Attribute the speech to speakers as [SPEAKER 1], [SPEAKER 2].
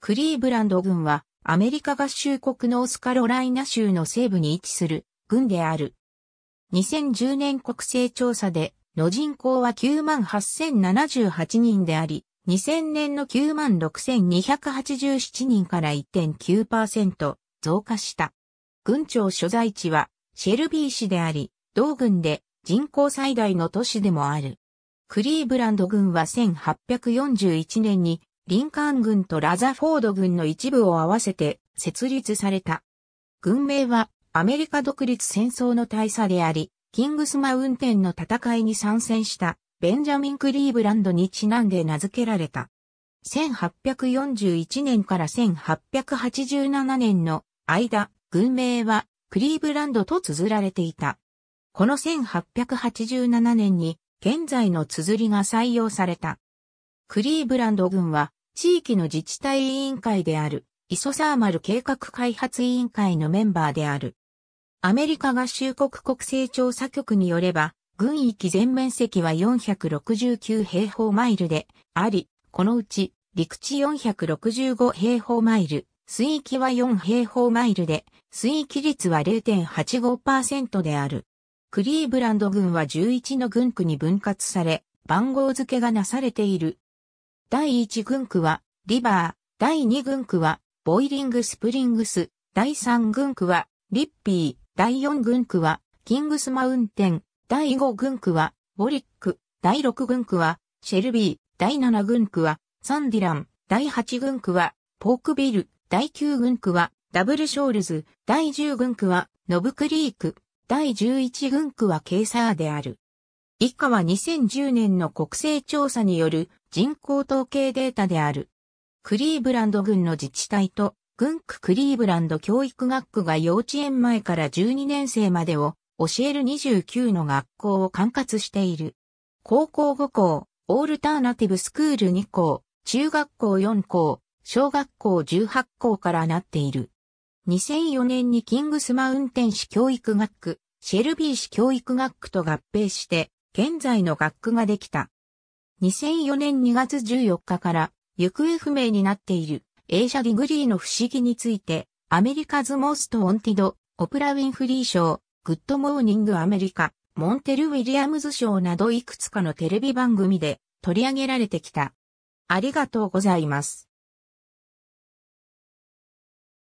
[SPEAKER 1] クリーブランド軍はアメリカ合衆国ノースカロライナ州の西部に位置する軍である。2010年国勢調査での人口は98,078人であり、2000年の96,287人から1.9%増加した。軍庁所在地はシェルビー市であり、同軍で人口最大の都市でもある。クリーブランド軍は1841年にリンカーン軍とラザフォード軍の一部を合わせて設立された。軍名はアメリカ独立戦争の大佐であり、キングスマウンテンの戦いに参戦したベンジャミン・クリーブランドにちなんで名付けられた。1841年から1887年の間、軍名はクリーブランドと綴られていた。この1887年に現在の綴りが採用された。クリーブランド軍は地域の自治体委員会である、イソサーマル計画開発委員会のメンバーである。アメリカ合衆国国勢調査局によれば、軍域全面積は469平方マイルであり、このうち陸地465平方マイル、水域は4平方マイルで、水域率は0.85%である。クリーブランド軍は11の軍区に分割され、番号付けがなされている第1軍区は、リバー、第2軍区は、ボイリングスプリングス、第3軍区は、リッピー、第4軍区は、キングスマウンテン、第5軍区は、ボリック、第6軍区は、シェルビー、第7軍区は、サンディラン、第8軍区は、ポークビル、第9軍区は、ダブルショールズ、第10軍区は、ノブクリーク、第11軍区はケーサーである。以下は2010年の国勢調査による人口統計データである。クリーブランド郡の自治体と、軍区クリーブランド教育学区が幼稚園前から12年生までを教える29の学校を管轄している。高校5校、オールターナティブスクール2校、中学校4校、小学校18校からなっている。2004年にキングスマウンテン市教育学区、シェルビー市教育学区と合併して、現在の学区ができた。2004年2月14日から行方不明になっている映写ディグリーの不思議についてアメリカズ・モースト・オンティド、オプラ・ウィンフリー賞、グッド・モーニング・アメリカ、モンテル・ウィリアムズ賞などいくつかのテレビ番組で取り上げられてきた。ありがとうございます。